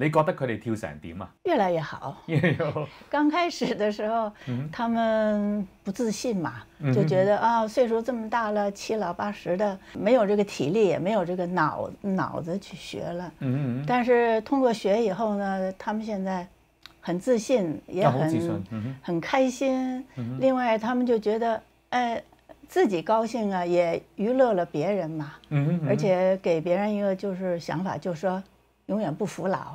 你覺得佢哋跳成點啊？越來越好。剛開始的時候，他們不自信嘛，就覺得啊，歲數這麼大了，七老八十的，沒有這個體力，也沒有這個腦腦子去學了。嗯嗯。但是通過學以後呢，他們現在很自信，也很很開心。另外，他們就覺得，誒，自己高興啊，也娛樂了別人嘛。嗯嗯。而且給別人一個就是想法，就是說永遠不服老。